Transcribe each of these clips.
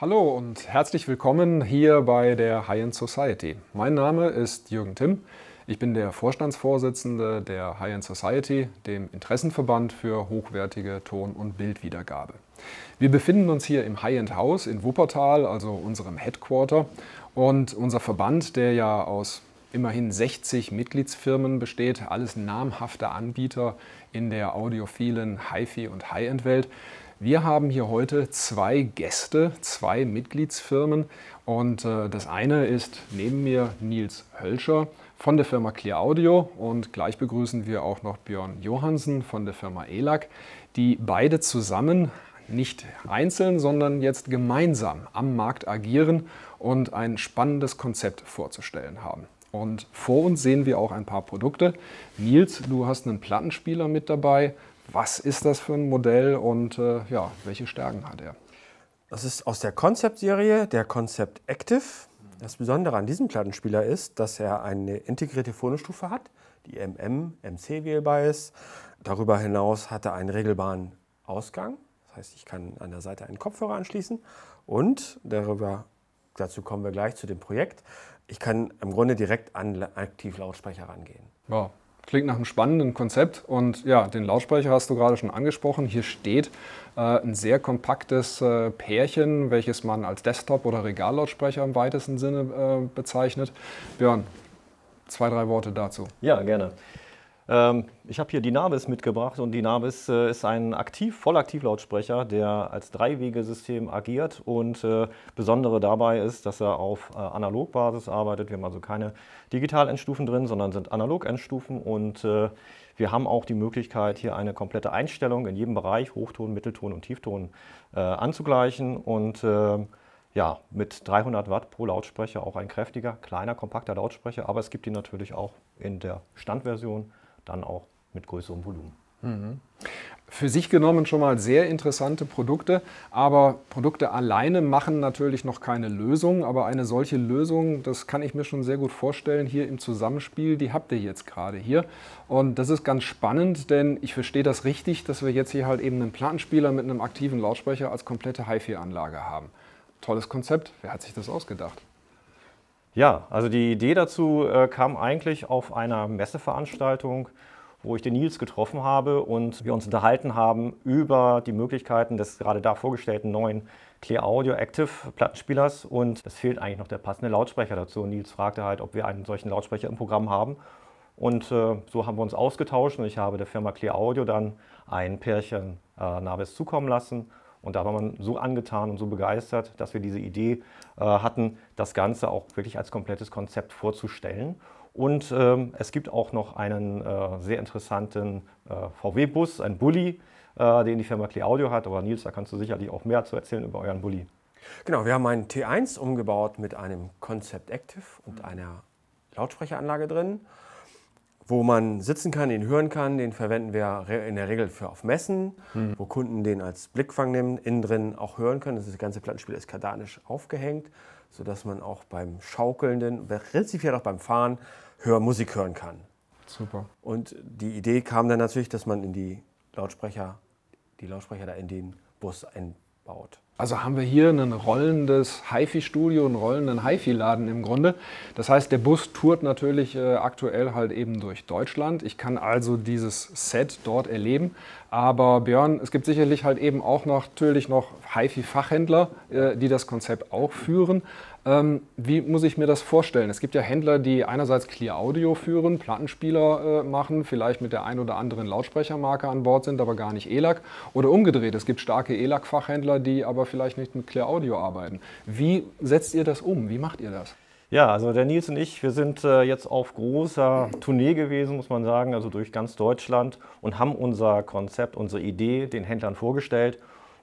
Hallo und herzlich willkommen hier bei der High End Society. Mein Name ist Jürgen Timm. Ich bin der Vorstandsvorsitzende der High End Society, dem Interessenverband für hochwertige Ton- und Bildwiedergabe. Wir befinden uns hier im High End House in Wuppertal, also unserem Headquarter. Und unser Verband, der ja aus immerhin 60 Mitgliedsfirmen besteht, alles namhafte Anbieter in der audiophilen HiFi- und High-End-Welt, wir haben hier heute zwei Gäste, zwei Mitgliedsfirmen und äh, das eine ist neben mir Nils Hölscher von der Firma Clear Audio und gleich begrüßen wir auch noch Björn Johansen von der Firma ELAC, die beide zusammen nicht einzeln, sondern jetzt gemeinsam am Markt agieren und ein spannendes Konzept vorzustellen haben. Und vor uns sehen wir auch ein paar Produkte. Nils, du hast einen Plattenspieler mit dabei, was ist das für ein Modell und äh, ja, welche Stärken hat er. Das ist aus der Concept-Serie, der Concept Active. Das Besondere an diesem Plattenspieler ist, dass er eine integrierte Phonostufe hat, die MM, MC wählbar ist. Darüber hinaus hat er einen regelbaren Ausgang. Das heißt, ich kann an der Seite einen Kopfhörer anschließen und darüber, dazu kommen wir gleich zu dem Projekt, ich kann im Grunde direkt an Aktivlautsprecher rangehen. Wow, Klingt nach einem spannenden Konzept und ja, den Lautsprecher hast du gerade schon angesprochen. Hier steht äh, ein sehr kompaktes äh, Pärchen, welches man als Desktop- oder Regallautsprecher im weitesten Sinne äh, bezeichnet. Björn, zwei, drei Worte dazu. Ja, gerne. Ähm, ich habe hier Dynavis mitgebracht und Dynavis äh, ist ein aktiv, Vollaktiv-Lautsprecher, der als Dreiwegesystem agiert und äh, Besondere dabei ist, dass er auf äh, Analogbasis arbeitet. Wir haben also keine Digital-Endstufen drin, sondern sind Analog-Endstufen und äh, wir haben auch die Möglichkeit, hier eine komplette Einstellung in jedem Bereich, Hochton, Mittelton und Tiefton, äh, anzugleichen und äh, ja, mit 300 Watt pro Lautsprecher auch ein kräftiger, kleiner, kompakter Lautsprecher, aber es gibt ihn natürlich auch in der Standversion dann auch mit größerem Volumen. Mhm. Für sich genommen schon mal sehr interessante Produkte, aber Produkte alleine machen natürlich noch keine Lösung. Aber eine solche Lösung, das kann ich mir schon sehr gut vorstellen, hier im Zusammenspiel, die habt ihr jetzt gerade hier. Und das ist ganz spannend, denn ich verstehe das richtig, dass wir jetzt hier halt eben einen Plattenspieler mit einem aktiven Lautsprecher als komplette HiFi-Anlage haben. Tolles Konzept, wer hat sich das ausgedacht? Ja, also die Idee dazu äh, kam eigentlich auf einer Messeveranstaltung, wo ich den Nils getroffen habe und wir uns unterhalten haben über die Möglichkeiten des gerade da vorgestellten neuen Clear Audio Active Plattenspielers und es fehlt eigentlich noch der passende Lautsprecher dazu. Und Nils fragte halt, ob wir einen solchen Lautsprecher im Programm haben und äh, so haben wir uns ausgetauscht und ich habe der Firma Clear Audio dann ein Pärchen äh, Navis zukommen lassen und da war man so angetan und so begeistert, dass wir diese Idee äh, hatten, das Ganze auch wirklich als komplettes Konzept vorzustellen. Und ähm, es gibt auch noch einen äh, sehr interessanten äh, VW-Bus, einen Bulli, äh, den die Firma Clear Audio hat. Aber Nils, da kannst du sicherlich auch mehr zu erzählen über euren Bulli. Genau, wir haben einen T1 umgebaut mit einem Concept Active und mhm. einer Lautsprecheranlage drin wo man sitzen kann, den hören kann. Den verwenden wir in der Regel für auf Messen, mhm. wo Kunden den als Blickfang nehmen, innen drin auch hören können. Das, das ganze Plattenspiel ist kardanisch aufgehängt, sodass man auch beim Schaukelnden, prinzipiell auch beim Fahren, hör Musik hören kann. Super. Und die Idee kam dann natürlich, dass man in die Lautsprecher, die Lautsprecher da in den Bus ein nachbaut. Also haben wir hier ein rollendes HiFi-Studio, einen rollenden HiFi-Laden im Grunde. Das heißt, der Bus tourt natürlich äh, aktuell halt eben durch Deutschland. Ich kann also dieses Set dort erleben. Aber Björn, es gibt sicherlich halt eben auch noch, natürlich noch HiFi-Fachhändler, äh, die das Konzept auch führen. Ähm, wie muss ich mir das vorstellen? Es gibt ja Händler, die einerseits Clear Audio führen, Plattenspieler äh, machen, vielleicht mit der ein oder anderen Lautsprechermarke an Bord sind, aber gar nicht ELAC. Oder umgedreht, es gibt starke ELAC-Fachhändler, die aber vielleicht nicht mit Clear Audio arbeiten. Wie setzt ihr das um? Wie macht ihr das? Ja, also der Nils und ich, wir sind äh, jetzt auf großer Tournee gewesen, muss man sagen, also durch ganz Deutschland und haben unser Konzept, unsere Idee den Händlern vorgestellt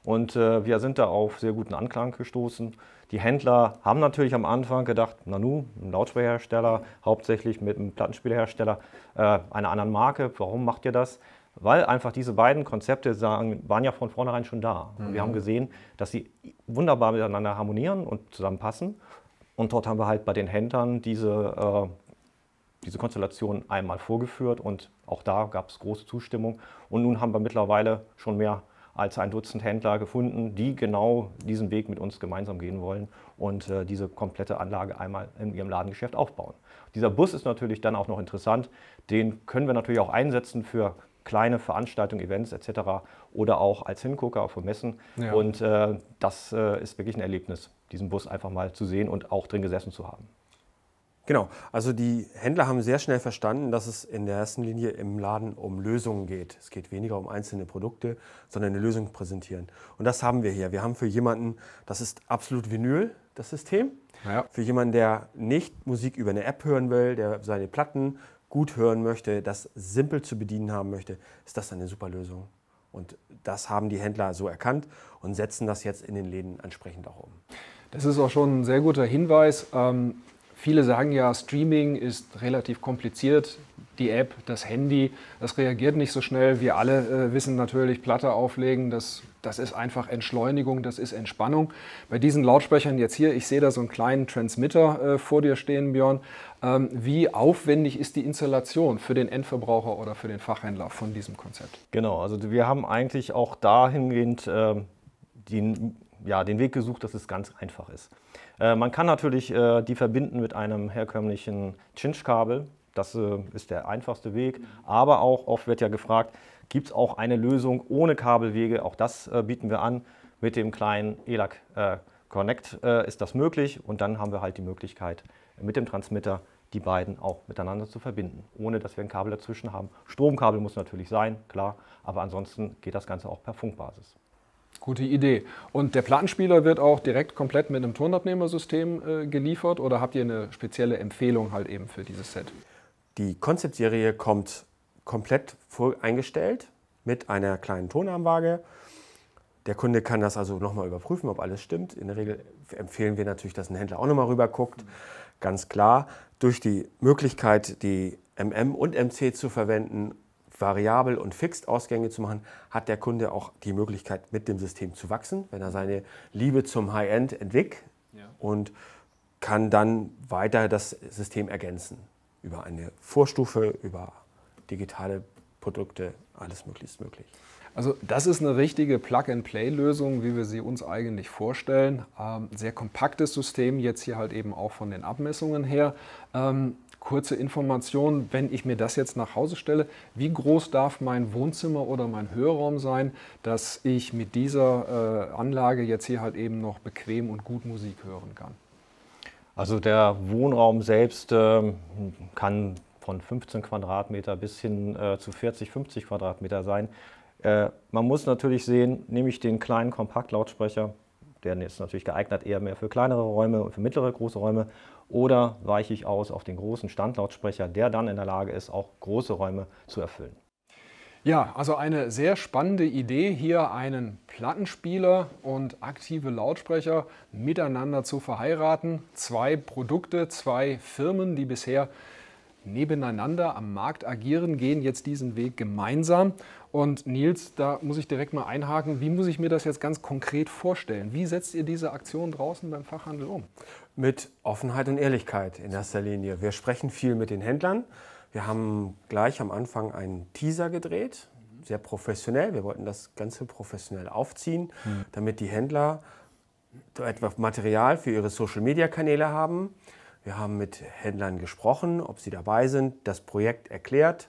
und äh, wir sind da auf sehr guten Anklang gestoßen. Die Händler haben natürlich am Anfang gedacht, Nanu, ein Lautsprecherhersteller, hauptsächlich mit einem Plattenspielhersteller äh, einer anderen Marke, warum macht ihr das? Weil einfach diese beiden Konzepte sagen, waren ja von vornherein schon da. Mhm. Wir haben mhm. gesehen, dass sie wunderbar miteinander harmonieren und zusammenpassen. Und dort haben wir halt bei den Händlern diese, äh, diese Konstellation einmal vorgeführt und auch da gab es große Zustimmung. Und nun haben wir mittlerweile schon mehr als ein Dutzend Händler gefunden, die genau diesen Weg mit uns gemeinsam gehen wollen und äh, diese komplette Anlage einmal in ihrem Ladengeschäft aufbauen. Dieser Bus ist natürlich dann auch noch interessant. Den können wir natürlich auch einsetzen für kleine Veranstaltungen, Events etc. oder auch als Hingucker für Messen. Ja. Und äh, das äh, ist wirklich ein Erlebnis, diesen Bus einfach mal zu sehen und auch drin gesessen zu haben. Genau, also die Händler haben sehr schnell verstanden, dass es in der ersten Linie im Laden um Lösungen geht. Es geht weniger um einzelne Produkte, sondern eine Lösung präsentieren. Und das haben wir hier. Wir haben für jemanden, das ist absolut Vinyl, das System. Ja. Für jemanden, der nicht Musik über eine App hören will, der seine Platten gut hören möchte, das simpel zu bedienen haben möchte, ist das eine super Lösung. Und das haben die Händler so erkannt und setzen das jetzt in den Läden entsprechend auch um. Das ist auch schon ein sehr guter Hinweis. Ähm, Viele sagen ja, Streaming ist relativ kompliziert. Die App, das Handy, das reagiert nicht so schnell. Wir alle äh, wissen natürlich, Platte auflegen, das, das ist einfach Entschleunigung, das ist Entspannung. Bei diesen Lautsprechern jetzt hier, ich sehe da so einen kleinen Transmitter äh, vor dir stehen, Björn. Ähm, wie aufwendig ist die Installation für den Endverbraucher oder für den Fachhändler von diesem Konzept? Genau, also wir haben eigentlich auch dahingehend äh, den ja, den Weg gesucht, dass es ganz einfach ist. Äh, man kann natürlich äh, die verbinden mit einem herkömmlichen Chinch-Kabel. Das äh, ist der einfachste Weg. Aber auch oft wird ja gefragt, gibt es auch eine Lösung ohne Kabelwege? Auch das äh, bieten wir an. Mit dem kleinen ELAC äh, Connect äh, ist das möglich. Und dann haben wir halt die Möglichkeit, mit dem Transmitter die beiden auch miteinander zu verbinden, ohne dass wir ein Kabel dazwischen haben. Stromkabel muss natürlich sein, klar, aber ansonsten geht das Ganze auch per Funkbasis. Gute Idee. Und der Plattenspieler wird auch direkt komplett mit einem Tonabnehmersystem äh, geliefert oder habt ihr eine spezielle Empfehlung halt eben für dieses Set? Die Konzeptserie kommt komplett eingestellt mit einer kleinen Tonarmwaage. Der Kunde kann das also nochmal überprüfen, ob alles stimmt. In der Regel empfehlen wir natürlich, dass ein Händler auch nochmal rüber guckt. Ganz klar, durch die Möglichkeit, die MM und MC zu verwenden Variabel- und Fixed-Ausgänge zu machen, hat der Kunde auch die Möglichkeit, mit dem System zu wachsen, wenn er seine Liebe zum High-End entwickelt ja. und kann dann weiter das System ergänzen über eine Vorstufe, über digitale Produkte, alles möglichst möglich. Also das ist eine richtige Plug-and-Play-Lösung, wie wir sie uns eigentlich vorstellen. Ähm, sehr kompaktes System, jetzt hier halt eben auch von den Abmessungen her. Ähm, kurze Information, wenn ich mir das jetzt nach Hause stelle, wie groß darf mein Wohnzimmer oder mein Hörraum sein, dass ich mit dieser äh, Anlage jetzt hier halt eben noch bequem und gut Musik hören kann? Also der Wohnraum selbst äh, kann von 15 Quadratmeter bis hin äh, zu 40, 50 Quadratmeter sein. Äh, man muss natürlich sehen, nehme ich den kleinen Kompaktlautsprecher, der ist natürlich geeignet eher mehr für kleinere Räume und für mittlere große Räume, oder weiche ich aus auf den großen Standlautsprecher, der dann in der Lage ist, auch große Räume zu erfüllen. Ja, also eine sehr spannende Idee, hier einen Plattenspieler und aktive Lautsprecher miteinander zu verheiraten. Zwei Produkte, zwei Firmen, die bisher nebeneinander am Markt agieren, gehen jetzt diesen Weg gemeinsam. Und Nils, da muss ich direkt mal einhaken. Wie muss ich mir das jetzt ganz konkret vorstellen? Wie setzt ihr diese Aktion draußen beim Fachhandel um? Mit Offenheit und Ehrlichkeit in erster Linie. Wir sprechen viel mit den Händlern. Wir haben gleich am Anfang einen Teaser gedreht, sehr professionell. Wir wollten das Ganze professionell aufziehen, mhm. damit die Händler etwa Material für ihre Social-Media-Kanäle haben. Wir haben mit Händlern gesprochen, ob sie dabei sind, das Projekt erklärt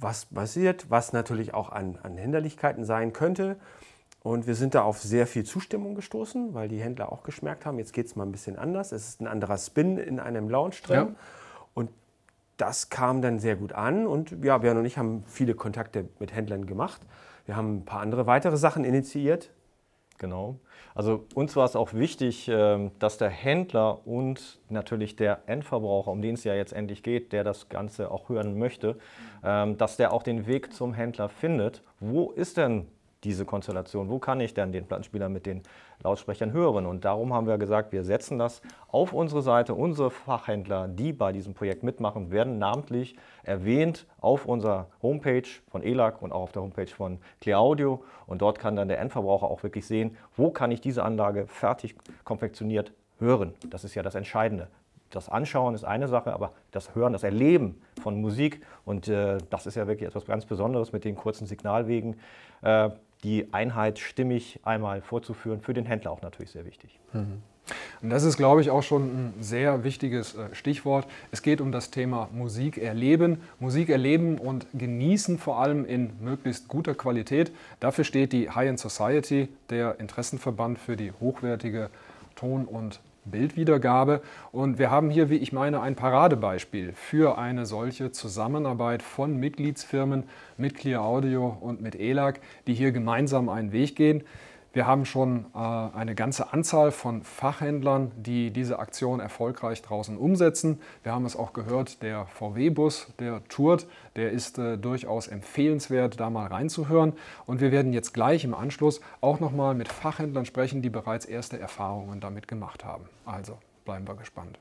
was passiert, was natürlich auch an, an Hinderlichkeiten sein könnte. Und wir sind da auf sehr viel Zustimmung gestoßen, weil die Händler auch geschmerkt haben, jetzt geht es mal ein bisschen anders. Es ist ein anderer Spin in einem Launch drin. Ja. Und das kam dann sehr gut an. Und ja, Björn und ich haben viele Kontakte mit Händlern gemacht. Wir haben ein paar andere weitere Sachen initiiert, Genau. Also uns war es auch wichtig, ähm, dass der Händler und natürlich der Endverbraucher, um den es ja jetzt endlich geht, der das Ganze auch hören möchte, ähm, dass der auch den Weg zum Händler findet. Wo ist denn diese Konstellation. Wo kann ich denn den Plattenspieler mit den Lautsprechern hören? Und darum haben wir gesagt, wir setzen das auf unsere Seite. Unsere Fachhändler, die bei diesem Projekt mitmachen, werden namentlich erwähnt auf unserer Homepage von ELAC und auch auf der Homepage von Clear Audio. Und dort kann dann der Endverbraucher auch wirklich sehen, wo kann ich diese Anlage fertig konfektioniert hören. Das ist ja das Entscheidende das Anschauen ist eine Sache, aber das Hören, das Erleben von Musik, und äh, das ist ja wirklich etwas ganz Besonderes mit den kurzen Signalwegen, äh, die Einheit stimmig einmal vorzuführen, für den Händler auch natürlich sehr wichtig. Mhm. Und das ist, glaube ich, auch schon ein sehr wichtiges äh, Stichwort. Es geht um das Thema Musik erleben. Musik erleben und genießen vor allem in möglichst guter Qualität. Dafür steht die High End Society, der Interessenverband für die hochwertige Ton- und Bildwiedergabe. Und wir haben hier, wie ich meine, ein Paradebeispiel für eine solche Zusammenarbeit von Mitgliedsfirmen mit Clear Audio und mit ELAC, die hier gemeinsam einen Weg gehen. Wir haben schon äh, eine ganze Anzahl von Fachhändlern, die diese Aktion erfolgreich draußen umsetzen. Wir haben es auch gehört, der VW-Bus, der tourt, der ist äh, durchaus empfehlenswert, da mal reinzuhören. Und wir werden jetzt gleich im Anschluss auch nochmal mit Fachhändlern sprechen, die bereits erste Erfahrungen damit gemacht haben. Also bleiben wir gespannt.